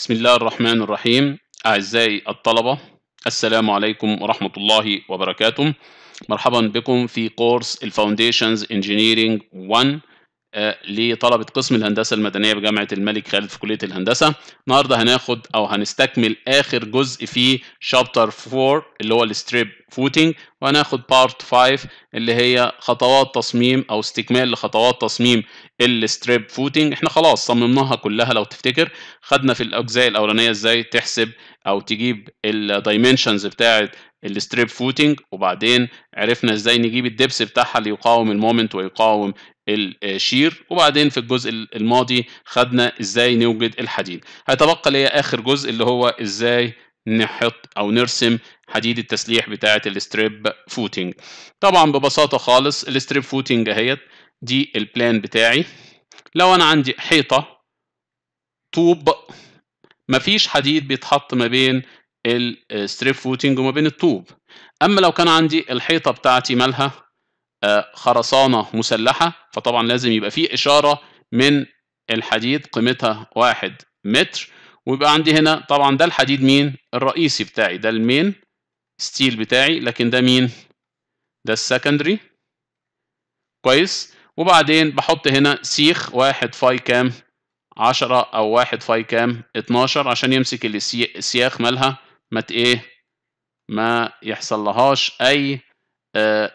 بسم الله الرحمن الرحيم أعزائي الطلبة السلام عليكم ورحمة الله وبركاته مرحبا بكم في كورس الفاونديشنز انجينيرينج 1 لطلبة قسم الهندسة المدنية بجامعة الملك خالد في كلية الهندسة النهاردة هناخد أو هنستكمل آخر جزء في شابتر 4 اللي هو الستريب فوتنج وهناخد بارت 5 اللي هي خطوات تصميم أو استكمال لخطوات تصميم الستريب فوتنج احنا خلاص صممناها كلها لو تفتكر خدنا في الأجزاء الأولانية ازاي تحسب او تجيب الدايمنشنز بتاعه الستريب فوتنج وبعدين عرفنا ازاي نجيب الدبس بتاعها اللي يقاوم المومنت ويقاوم الشير وبعدين في الجزء الماضي خدنا ازاي نوجد الحديد هيتبقى ليا اخر جزء اللي هو ازاي نحط او نرسم حديد التسليح بتاعه الستريب فوتنج طبعا ببساطه خالص الستريب فوتنج اهيت دي البلان بتاعي لو انا عندي حيطه طوب مفيش حديد بيتحط ما بين الستريب فوتنج وما بين الطوب اما لو كان عندي الحيطه بتاعتي مالها آه، خرسانه مسلحه فطبعا لازم يبقى فيه اشاره من الحديد قيمتها واحد متر ويبقى عندي هنا طبعا ده الحديد مين الرئيسي بتاعي ده المين ستيل بتاعي لكن ده مين ده السكندري كويس وبعدين بحط هنا سيخ واحد فاي كام 10 او 1 فاي كام 12 عشان يمسك السياخ مالها ما ايه ما يحصل لهاش اي آه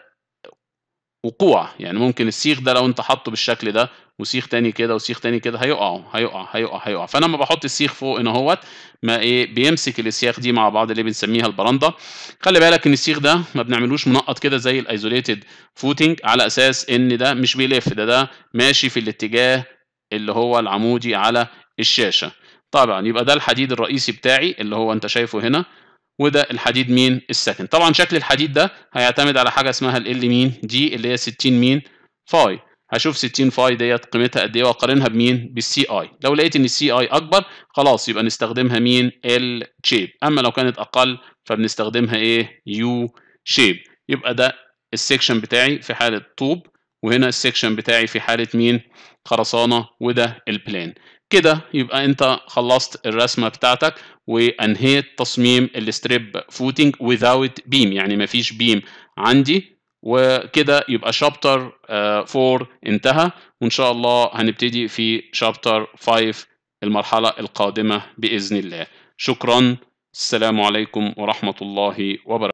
وقوع يعني ممكن السيخ ده لو انت حاطه بالشكل ده وسيخ تاني كده وسيخ تاني كده هيقعوا هيقع هيقع هيقع فانا ما بحط السيخ فوق ان اهوت ما ايه بيمسك السياخ دي مع بعض اللي بنسميها البراندا خلي بالك ان السيخ ده ما بنعملوش منقط كده زي الايزوليتد فوتنج على اساس ان ده مش بيلف ده ده ماشي في الاتجاه اللي هو العمودي على الشاشة طبعا يبقى ده الحديد الرئيسي بتاعي اللي هو انت شايفه هنا وده الحديد مين السكن طبعا شكل الحديد ده هيعتمد على حاجه اسمها ال مين دي اللي هي 60 مين فاي هشوف 60 فاي ديت قيمتها قد ايه واقارنها بمين بالسي اي لو لقيت ان السي اي اكبر خلاص يبقى نستخدمها مين ال شيب اما لو كانت اقل فبنستخدمها ايه يو شيب يبقى ده السكشن بتاعي في حاله طوب وهنا السكشن بتاعي في حالة مين خرسانة وده البلان كده يبقى انت خلصت الرسمة بتاعتك وانهيت تصميم الستريب فوتنج without بيم يعني مفيش بيم عندي وكده يبقى شابتر آه، 4 انتهى وان شاء الله هنبتدي في شابتر 5 المرحلة القادمة بإذن الله شكرا السلام عليكم ورحمة الله وبركاته